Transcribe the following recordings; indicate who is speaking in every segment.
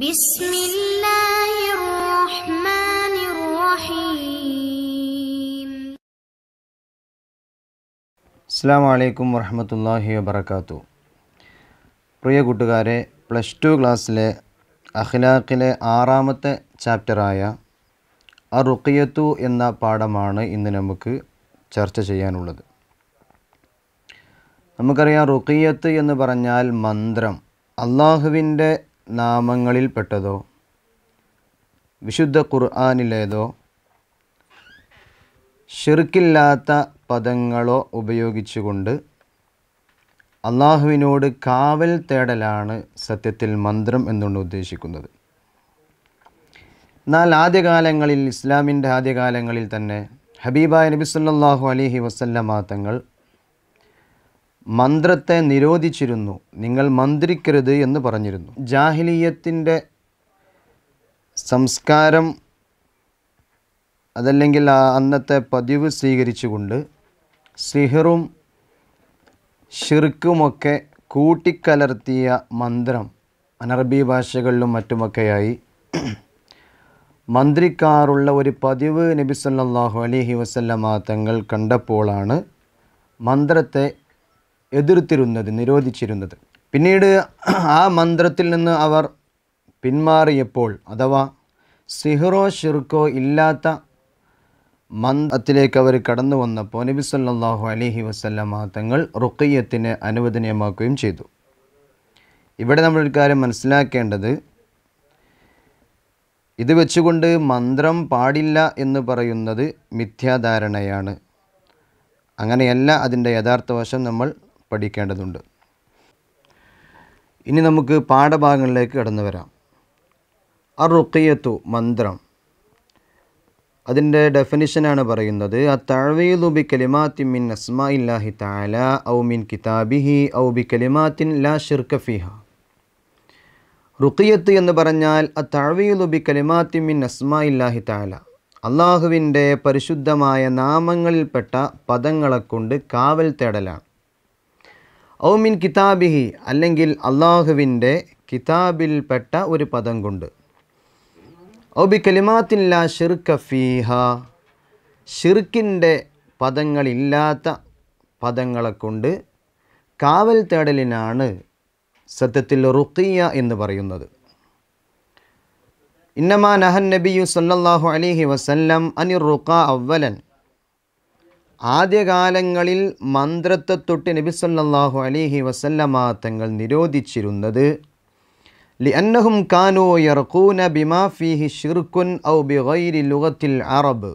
Speaker 1: بسم الله الرحمن الرحيم അസ്സാം വലൈക്കും വറഹമത്തല്ലാഹി പ്രിയ കൂട്ടുകാരെ പ്ലസ് ടു ക്ലാസ്സിലെ അഖ്ലാഖിലെ ആറാമത്തെ ചാപ്റ്ററായ റുക്കിയത്തു എന്ന പാഠമാണ് ഇന്ന് നമുക്ക് ചർച്ച ചെയ്യാനുള്ളത് നമുക്കറിയാം റുക്കിയത്ത് എന്ന് പറഞ്ഞാൽ മന്ത്രം അള്ളാഹുവിൻ്റെ നാമങ്ങളിൽപ്പെട്ടതോ വിശുദ്ധ ഖുർആാനിലേതോ ഷിർക്കില്ലാത്ത പദങ്ങളോ ഉപയോഗിച്ചുകൊണ്ട് അള്ളാഹുവിനോട് കാവൽ തേടലാണ് സത്യത്തിൽ മന്ത്രം എന്നുകൊണ്ട് ഉദ്ദേശിക്കുന്നത് എന്നാൽ ആദ്യകാലങ്ങളിൽ ഇസ്ലാമിൻ്റെ ആദ്യകാലങ്ങളിൽ തന്നെ ഹബീബായ നബി സല്ലാഹു വസല്ല വസല്ലമാ തങ്ങൾ മന്ത്രത്തെ നിരോധിച്ചിരുന്നു നിങ്ങൾ മന്ത്രിക്കരുത് എന്ന് പറഞ്ഞിരുന്നു ജാഹിലീയത്തിൻ്റെ സംസ്കാരം അതല്ലെങ്കിൽ അന്നത്തെ പതിവ് സ്വീകരിച്ചുകൊണ്ട് സിഹറും ഷിർക്കുമൊക്കെ കൂട്ടിക്കലർത്തിയ മന്ത്രം അനറബി ഭാഷകളിലും മറ്റുമൊക്കെയായി മന്ത്രിക്കാറുള്ള ഒരു പതിവ് നബി സല്ലാഹു അലഹി വസല്ലമ തങ്ങൾ കണ്ടപ്പോളാണ് മന്ത്രത്തെ എതിർത്തിരുന്നത് നിരോധിച്ചിരുന്നത് പിന്നീട് ആ മന്ത്രത്തിൽ നിന്ന് അവർ പിന്മാറിയപ്പോൾ അഥവാ സിഹ്റോ ഷിർക്കോ ഇല്ലാത്ത മന്ത്രത്തിലേക്ക് അവർ കടന്നു വന്നപ്പോൾ നബി സല്ലാഹു അലഹി വസല്ലമ തങ്ങൾ റുക്കയ്യത്തിന് അനുവദനീയമാക്കുകയും ചെയ്തു ഇവിടെ ഒരു കാര്യം മനസ്സിലാക്കേണ്ടത് ഇത് വെച്ചുകൊണ്ട് മന്ത്രം പാടില്ല എന്ന് പറയുന്നത് മിഥ്യാധാരണയാണ് അങ്ങനെയല്ല അതിൻ്റെ യഥാർത്ഥ വശം നമ്മൾ പഠിക്കേണ്ടതുണ്ട് ഇനി നമുക്ക് പാഠഭാഗങ്ങളിലേക്ക് കടന്നു വരാം അറുക്കയത്തു മന്ത്രം അതിൻ്റെ ഡെഫിനിഷനാണ് പറയുന്നത് അ തഴവീലു ബി കലിമാത്തിൻ മിൻ അസ്മാ ഇല്ലാഹി താല ഔ മിൻ കിതാബിഹി ഔ ബി കലിമാത്തിൻ ലാ ഷിർക്കഫിഹ റുക്കിയത്ത് എന്ന് പറഞ്ഞാൽ അ തഴവീലു ബി കലിമാത്തിൻ മിൻ അസ്മാ ഇല്ലാഹി താല അള്ളാഹുവിൻ്റെ പരിശുദ്ധമായ നാമങ്ങളിൽപ്പെട്ട പദങ്ങളെക്കൊണ്ട് കാവൽ തേടലാണ് ഔമിൻ കിതാബിഹി അല്ലെങ്കിൽ അള്ളാഹുവിൻ്റെ കിതാബിൽപ്പെട്ട ഒരു പദം കൊണ്ട് ഔബി കലിമാത്തില്ല ഷിർക്ക ഫീഹ ഷിർക്കിൻ്റെ പദങ്ങളില്ലാത്ത പദങ്ങളെ കൊണ്ട് കാവൽ തേടലിനാണ് സത്യത്തിൽ റുഖിയ എന്ന് പറയുന്നത് ഇന്നമാ നഹൻ നബിയു സല്ലാഹു അലിഹി വസല്ലം അനിർ റുഖ അവ്വലൻ ആദ്യകാലങ്ങളിൽ മന്ത്രത്തെ തൊട്ട് നബിസല്ലാഹു അലിഹി വസല്ലമ തങ്ങൾ നിരോധിച്ചിരുന്നത് ലിഅന്നഹും കാനോ യർക്കൂന ബിമാ ഫീഹി ഷിർക്കുൻ ഔ ബിഗൈരി ലുഗത്തിൽ അറബ്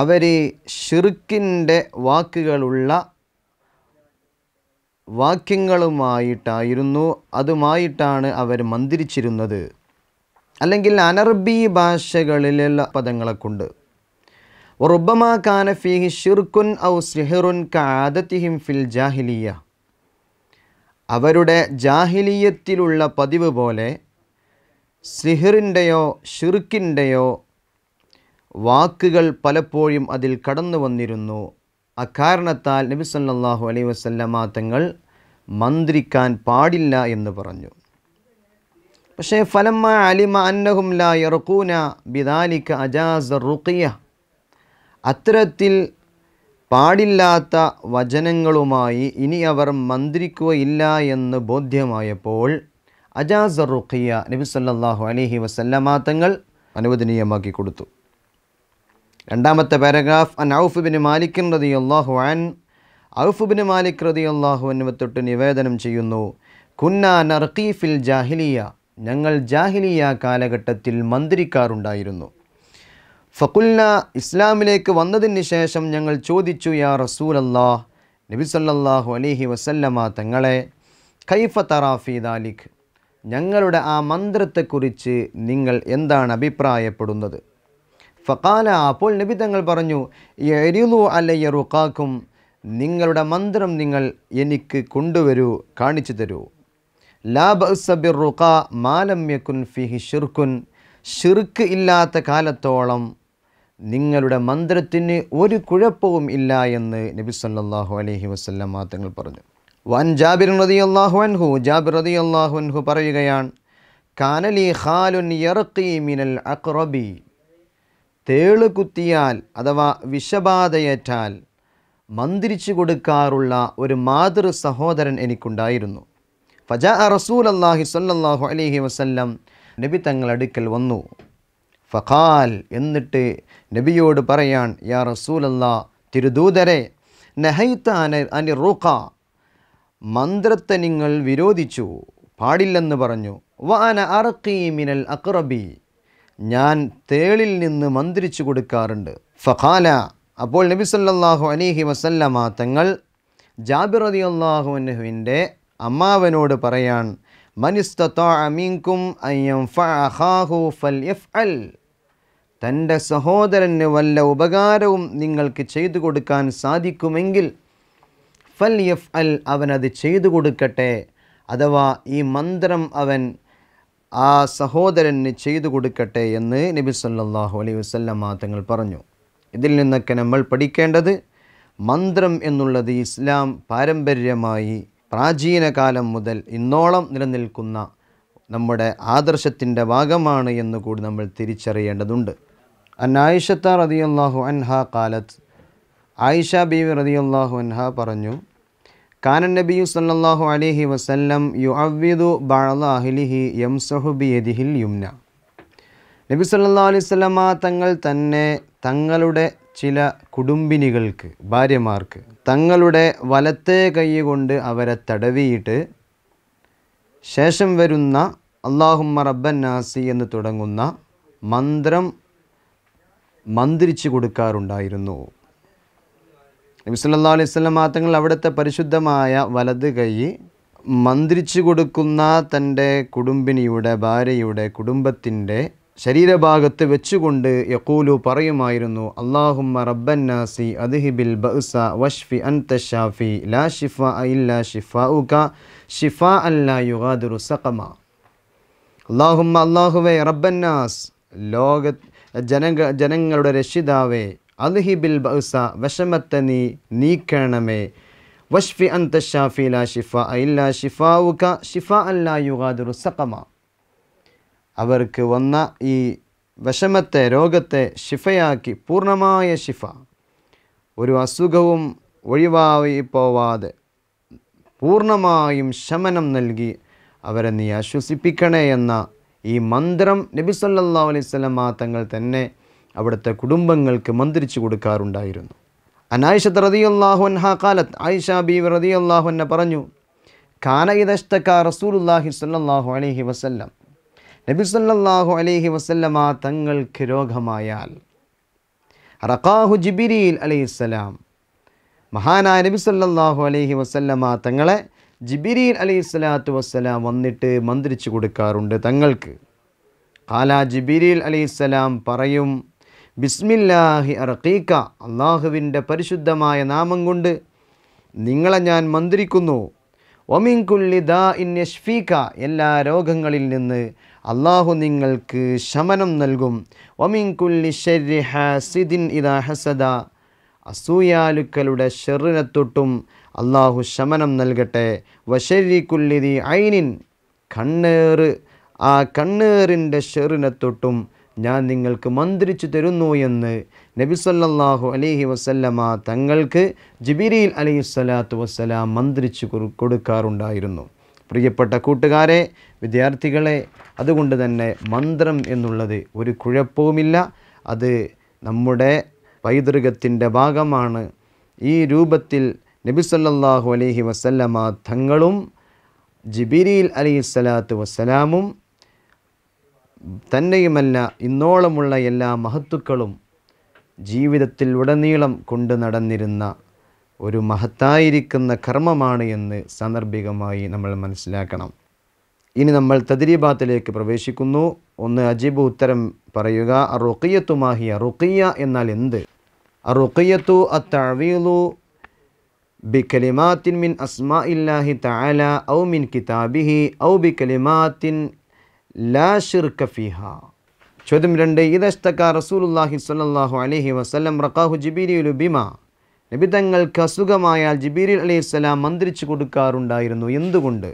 Speaker 1: അവർ ഷിർക്കിൻ്റെ വാക്കുകളുള്ള വാക്യങ്ങളുമായിട്ടായിരുന്നു അതുമായിട്ടാണ് അവർ മന്ത്രിച്ചിരുന്നത് അല്ലെങ്കിൽ അനർബി ഭാഷകളിലുള്ള പദങ്ങളെ കൊണ്ട് ഫീഹി ഔ ഫിൽ അവരുടെ ജാഹിലീയത്തിലുള്ള പതിവ് പോലെ സിഹിറിൻ്റെയോ ഷിർക്കിൻ്റെയോ വാക്കുകൾ പലപ്പോഴും അതിൽ കടന്നു വന്നിരുന്നു അക്കാരണത്താൽ നബി സല്ലാഹു അലൈ വസല്ലമ തങ്ങൾ മന്ത്രിക്കാൻ പാടില്ല എന്ന് പറഞ്ഞു പക്ഷേ ഫലമ്മ അലിമ അന്നഹും ലാ യർക്കൂന ബിദാലിക്ക അജാസ് റുക്കിയ അത്തരത്തിൽ പാടില്ലാത്ത വചനങ്ങളുമായി ഇനി അവർ മന്ത്രിക്കുകയില്ല എന്ന് ബോധ്യമായപ്പോൾ അജാസ് റുഖിയ നബി സല്ലാഹു അലഹി തങ്ങൾ അനുവദനീയമാക്കി കൊടുത്തു രണ്ടാമത്തെ പാരഗ്രാഫ് അൻ ഔഫ് ബിൻ മാലിക്കിൻ റതി അള്ളാഹു അൻ ഔഫ് ബിൻ മാലിക് റതി അള്ളാഹു എന്നിവ നിവേദനം ചെയ്യുന്നു കുന്ന നർഖീഫിൽ ജാഹിലിയ ഞങ്ങൾ ജാഹിലിയ കാലഘട്ടത്തിൽ മന്ത്രിക്കാറുണ്ടായിരുന്നു ഫക്കുല്ല ഇസ്ലാമിലേക്ക് വന്നതിന് ശേഷം ഞങ്ങൾ ചോദിച്ചു യാ റസൂലല്ലാ നബി സല്ലാഹു അലിഹി വസല്ലമ തങ്ങളെ കൈഫ തറാഫി ദാലിഖ് ഞങ്ങളുടെ ആ മന്ത്രത്തെക്കുറിച്ച് നിങ്ങൾ എന്താണ് അഭിപ്രായപ്പെടുന്നത് ഫക്കാല അപ്പോൾ നബി തങ്ങൾ പറഞ്ഞു എരിലു അലയ്യ റുക്കാക്കും നിങ്ങളുടെ മന്ത്രം നിങ്ങൾ എനിക്ക് കൊണ്ടുവരൂ കാണിച്ചു തരൂ ലാ ബസബിർ റുക്ക മാലമ്യക്കുൻ ഫിഹി ഷിർഖുൻ ഷിർക്ക് ഇല്ലാത്ത കാലത്തോളം നിങ്ങളുടെ മന്ത്രത്തിന് ഒരു കുഴപ്പവും ഇല്ല എന്ന് നബി സല്ലാഹു അലഹി വസ്ലം മാത്തങ്ങൾ പറഞ്ഞു വൻ ജാബിർ റതി അള്ളാഹു അൻഹു ജാബിർ റതി അള്ളാഹു അൻഹു പറയുകയാണ് കാനലി ഖാലുൻ യറക്കി മിനൽ അക്രബി തേള് കുത്തിയാൽ അഥവാ വിഷബാധയേറ്റാൽ മന്ത്രിച്ചു കൊടുക്കാറുള്ള ഒരു മാതൃ സഹോദരൻ എനിക്കുണ്ടായിരുന്നു ഫജ റസൂൽ അള്ളാഹി സല്ലാഹു അലഹി വസ്ല്ലം നബി തങ്ങളടുക്കൽ വന്നു ഫഖാൽ എന്നിട്ട് നബിയോട് പറയാൻ യാ റസൂലല്ലാ തിരുദൂതരെ നഹൈത്ത അന അനി റൂഖ മന്ത്രത്തെ നിങ്ങൾ വിരോധിച്ചു പാടില്ലെന്ന് പറഞ്ഞു വാന അറക്കി മിനൽ അക്റബി ഞാൻ തേളിൽ നിന്ന് മന്ത്രിച്ചു കൊടുക്കാറുണ്ട് ഫഖാല അപ്പോൾ നബി സല്ലാഹു അലൈഹി വസല്ലമ തങ്ങൾ ജാബിർ അലി അള്ളാഹു അനഹുവിൻ്റെ അമ്മാവനോട് പറയാൻ തൻ്റെ സഹോദരന് വല്ല ഉപകാരവും നിങ്ങൾക്ക് ചെയ്തു കൊടുക്കാൻ സാധിക്കുമെങ്കിൽ ഫൽ യഫ് അൽ അവനത് ചെയ്തു കൊടുക്കട്ടെ അഥവാ ഈ മന്ത്രം അവൻ ആ സഹോദരന് ചെയ്തു കൊടുക്കട്ടെ എന്ന് നബി സല്ലാഹു അലൈഹി വസ്ല്ലാം തങ്ങൾ പറഞ്ഞു ഇതിൽ നിന്നൊക്കെ നമ്മൾ പഠിക്കേണ്ടത് മന്ത്രം എന്നുള്ളത് ഇസ്ലാം പാരമ്പര്യമായി പ്രാചീനകാലം മുതൽ ഇന്നോളം നിലനിൽക്കുന്ന നമ്മുടെ ആദർശത്തിൻ്റെ ഭാഗമാണ് എന്ന് കൂടി നമ്മൾ തിരിച്ചറിയേണ്ടതുണ്ട് അന്നായിഷത്ത റതിയുള്ളാഹു അൻഹ കാലത്ത് ആയിഷ ബീവി റതിയുള്ളാഹു അൻഹ പറഞ്ഞു കാനൻ നബിയു സല്ലാഹു അലിഹി വസല്ലം യു അവ്വിദു ബാളാഹിലിഹി എം സഹുബിയദിഹിൽ യുംന നബി സല്ലാ അലൈവല്ല തങ്ങൾ തന്നെ തങ്ങളുടെ ചില കുടുംബിനികൾക്ക് ഭാര്യമാർക്ക് തങ്ങളുടെ വലത്തെ കൈ കൊണ്ട് അവരെ തടവിയിട്ട് ശേഷം വരുന്ന അള്ളാഹുമ്മ റബ്ബൻ നാസി എന്ന് തുടങ്ങുന്ന മന്ത്രം മന്ത്രിച്ചു കൊടുക്കാറുണ്ടായിരുന്നു നബിസ്വല്ലാ അലൈഹി സ്വലം തങ്ങൾ അവിടുത്തെ പരിശുദ്ധമായ വലത് കൈ മന്ത്രിച്ചു കൊടുക്കുന്ന തൻ്റെ കുടുംബിനിയുടെ ഭാര്യയുടെ കുടുംബത്തിൻ്റെ ശരീരഭാഗത്ത് വെച്ചുകൊണ്ട് യക്കൂലു പറയുമായിരുന്നു അള്ളാഹുമ്മ റബ്ബൻ നാസി അദ്ഹിബിൽ ബഅ്സ വഷ്ഫി അൻത ഷാഫി ലാ ഷിഫ ഇല്ലാ ഷിഫാഉക ഷിഫാ അല്ലാ യുഗാദുറു സഖമ അള്ളാഹുമ്മ അള്ളാഹുവേ റബ്ബൻ നാസ് ലോക ജനങ്ങ ജനങ്ങളുടെ രക്ഷിതാവേ അദ്ഹിബിൽ ബഅ്സ വിഷമത്ത നീ നീക്കണമേ വഷ്ഫി അൻത ഷാഫി ലാ ഷിഫ ഇല്ലാ ഷിഫാഉക ഷിഫാ അല്ലാ യുഗാദുറു സഖമ അവർക്ക് വന്ന ഈ വിഷമത്തെ രോഗത്തെ ശിഫയാക്കി പൂർണ്ണമായ ശിഫ ഒരു അസുഖവും ഒഴിവായി പോവാതെ പൂർണ്ണമായും ശമനം നൽകി അവരെ നീ ആശ്വസിപ്പിക്കണേ എന്ന ഈ മന്ത്രം നബി സല്ലാ അലൈവല്ലം തങ്ങൾ തന്നെ അവിടുത്തെ കുടുംബങ്ങൾക്ക് മന്ത്രിച്ചു കൊടുക്കാറുണ്ടായിരുന്നു അനായിഷത്ത് റതി അള്ളാഹു അൻഹ കാലത്ത് ആയിഷ ബി റതി അള്ളാഹു എന്നെ പറഞ്ഞു കാന റസൂൽ റസൂലുല്ലാഹി സല്ലാഹു അലഹി വസല്ലം സല്ലാഹു അലൈഹി വസല്ലമ തങ്ങൾക്ക് രോഗമായാൽ റഖാഹു ജിബിരിയിൽ അലൈഹിസ്സലാം മഹാനായ നബി സല്ലാഹു അലൈഹി വസല്ലമ തങ്ങളെ ജിബിരിയിൽ അലൈഹി സ്വലാത്തു വസ്സലാം വന്നിട്ട് മന്ത്രിച്ചു കൊടുക്കാറുണ്ട് തങ്ങൾക്ക് കാല ജിബിരിൽ അലൈഹിസ്സലാം പറയും ബിസ്മില്ലാഹി അറക്കീക്ക അള്ളാഹുവിൻ്റെ പരിശുദ്ധമായ നാമം കൊണ്ട് നിങ്ങളെ ഞാൻ മന്ത്രിക്കുന്നു ഒമിൻകുല്ലി ദ ഇൻ യഷ്ഫീക്ക എല്ലാ രോഗങ്ങളിൽ നിന്ന് അള്ളാഹു നിങ്ങൾക്ക് ശമനം നൽകും ഒമിൻകുല്ലി ഷെരി ഹസിദിൻ ഇതാ ഹസദ അസൂയാലുക്കളുടെ ഷെറിനെ തൊട്ടും അള്ളാഹു ശമനം നൽകട്ടെ വശരിക്കുല്ലിതി ഐനിൻ കണ്ണേറ് ആ കണ്ണേറിൻ്റെ ഷെറിനെ തൊട്ടും ഞാൻ നിങ്ങൾക്ക് മന്ത്രിച്ചു തരുന്നു എന്ന് നബിസല്ലാഹു അലഹി വസല്ലമ തങ്ങൾക്ക് ജിബിരിയിൽ അലൈഹി സ്വലാത്തു വസ്സലാം മന്ത്രിച്ചു കൊടുക്കാറുണ്ടായിരുന്നു പ്രിയപ്പെട്ട കൂട്ടുകാരെ വിദ്യാർത്ഥികളെ അതുകൊണ്ട് തന്നെ മന്ത്രം എന്നുള്ളത് ഒരു കുഴപ്പവുമില്ല അത് നമ്മുടെ പൈതൃകത്തിൻ്റെ ഭാഗമാണ് ഈ രൂപത്തിൽ നബി സല്ലാഹു അലൈഹി വസല്ലമ തങ്ങളും ജിബിരിയിൽ അലൈഹി സ്വലാത്തു വസ്സലാമും തന്നെയുമല്ല ഇന്നോളമുള്ള എല്ലാ മഹത്തുക്കളും ജീവിതത്തിൽ ഉടനീളം കൊണ്ടു നടന്നിരുന്ന ഒരു മഹത്തായിരിക്കുന്ന കർമ്മമാണ് എന്ന് സാന്ദർഭികമായി നമ്മൾ മനസ്സിലാക്കണം ഇനി നമ്മൾ തദ്രീബാത്തിലേക്ക് പ്രവേശിക്കുന്നു ഒന്ന് അജീബ് ഉത്തരം പറയുക അറുക്കയ്യത്തു മാഹിയ റുക്കിയ എന്നാൽ എന്ത് റുക്കിയത്തു അത്തഴവീലു ബി കലിമാത്തിൻ മിൻ അസ്മാ ഇല്ലാഹി താല ഔ മിൻ കിതാബിഹി ഔ ബി കലിമാത്തിൻ ലാ കഫിഹ ചോദ്യം രണ്ട് റസൂൽ റസൂലുല്ലാഹി സ്വല്ലല്ലാഹു അലൈഹി വസല്ലം റഖാഹു ജിബിരി ബിമാ നിബിതങ്ങൾക്ക് അസുഖമായാൽ ജിബീരിൽ അലൈഹി സ്വലാം മന്ത്രിച്ചു കൊടുക്കാറുണ്ടായിരുന്നു എന്തുകൊണ്ട്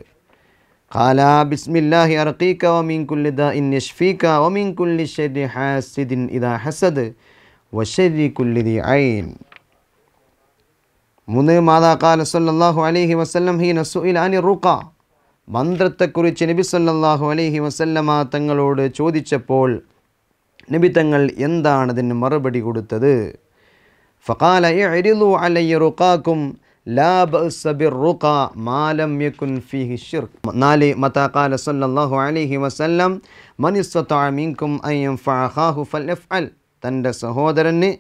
Speaker 1: ഖാലാ ബിസ്മില്ലാഹി അർഖീക വമീൻ കുല്ലി ദഇൻ യശ്ഫീക വമീൻ കുല്ലി ശർരി ഹാസിദിൻ ഇദാ ഹസദ് വശരി കുല്ലി ദി ഐൻ മൂന്ന് മാതാ കാല സല്ലല്ലാഹു അലൈഹി വസല്ലം ഹീന നസുഇൽ അനി റുഖ മന്ത്രത്തെക്കുറിച്ച് നബി സല്ലല്ലാഹു അലൈഹി വസല്ലമ തങ്ങളോട് ചോദിച്ചപ്പോൾ നബി തങ്ങൾ എന്താണതിന് മറുപടി കൊടുത്തത് ഫക്കാല എരിലു അലയ്യ റുക്കാക്കും നാല് മതാക്കാല സല്ലാഹു അലഹി വസ്ല്ലാം മനിസ്വത്താമീങ്കും അയ്യം ഫഹാഹു ഫല്ലഫ് അൽ തൻ്റെ സഹോദരന്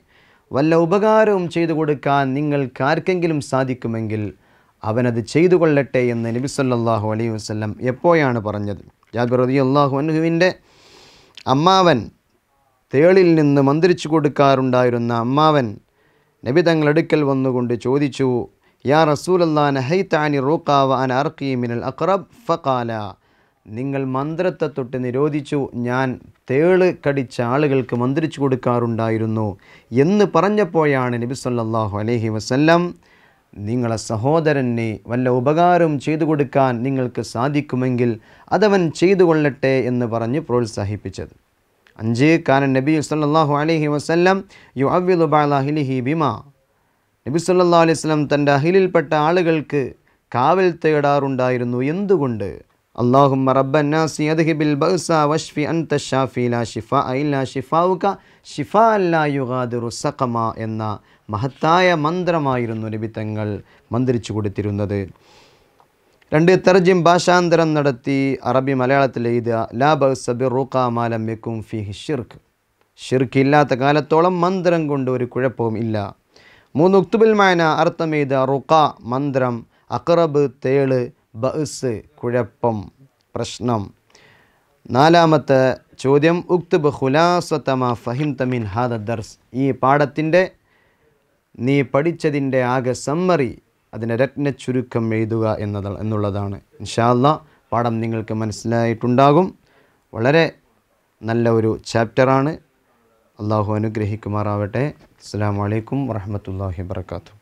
Speaker 1: വല്ല ഉപകാരവും ചെയ്തു കൊടുക്കാൻ നിങ്ങൾക്കാർക്കെങ്കിലും സാധിക്കുമെങ്കിൽ അവനത് ചെയ്തു കൊള്ളട്ടെ എന്ന് നബി സല്ലാഹു അലൈഹി വസ്ലം എപ്പോഴാണ് പറഞ്ഞത് ജാബിർ റതി അള്ളാഹു അനുഹുവിൻ്റെ അമ്മാവൻ തേളിൽ നിന്ന് മന്ത്രിച്ചു കൊടുക്കാറുണ്ടായിരുന്ന അമ്മാവൻ നബി തങ്ങളെടുക്കൽ വന്നുകൊണ്ട് ചോദിച്ചു യാ റസൂൽ നഹൈത്താനി അൻ മിനൽ അക്രബ് ഫക്കാല നിങ്ങൾ മന്ത്രത്തെ തൊട്ട് നിരോധിച്ചു ഞാൻ തേള് കടിച്ച ആളുകൾക്ക് മന്ത്രിച്ചു കൊടുക്കാറുണ്ടായിരുന്നു എന്ന് പറഞ്ഞപ്പോഴാണ് നബി സല്ലാഹു അലഹി വസ്ല്ലം നിങ്ങളെ സഹോദരനെ വല്ല ഉപകാരം ചെയ്തു കൊടുക്കാൻ നിങ്ങൾക്ക് സാധിക്കുമെങ്കിൽ അതവൻ ചെയ്തു കൊള്ളട്ടെ എന്ന് പറഞ്ഞ് പ്രോത്സാഹിപ്പിച്ചത് അഞ്ച് കാനൻ നബി സല്ലാഹു അലഹി വസ്ലം യു അവ്യുദു ബിമ നബി സല്ലാ അലൈഹി സ്വലം തൻ്റെ അഹിലിൽപ്പെട്ട ആളുകൾക്ക് കാവൽ തേടാറുണ്ടായിരുന്നു എന്തുകൊണ്ട് اللهم رب الناس يذهب البأس واشف أنت الشافي لا شفاء إلا شفاؤك شفاء لا എന്ന മഹത്തായ മന്ത്രമായിരുന്നു നബി തങ്ങൾ മന്ത്രിച്ചു കൊടുത്തിരുന്നത് രണ്ട് തെർജിം ഭാഷാന്തരം നടത്തി അറബി മലയാളത്തിൽ എഴുതുക ലാ ബസബിർ റൂക്കാമാലം വെക്കും ഫിഹി ഷിർഖ് ഷിർഖ് ഇല്ലാത്ത കാലത്തോളം മന്ത്രം കൊണ്ട് ഒരു കുഴപ്പവും ഇല്ല മൂന്ന് ഉക്തുബിൽ മായന അർത്ഥം എഴുതുക റുഖ മന്ത്രം അക്രബ് തേള് ബസ് കുഴപ്പം പ്രശ്നം നാലാമത്തെ ചോദ്യം ഉക്തുബ് ഹുലാസതമ ഫഹിം തമിൻ ഹാദ ദർസ് ഈ പാഠത്തിൻ്റെ നീ പഠിച്ചതിൻ്റെ ആകെ സമ്മറി അതിനെ രത്ന ചുരുക്കം എഴുതുക എന്നതാണ് എന്നുള്ളതാണ് ഇൻഷാല്ല പാഠം നിങ്ങൾക്ക് മനസ്സിലായിട്ടുണ്ടാകും വളരെ നല്ല ഒരു ചാപ്റ്ററാണ് അള്ളാഹു അനുഗ്രഹിക്കുമാറാവട്ടെ അസ്സാം വലൈക്കും വാഹമത്തല്ലാഹി വർക്കാത്തു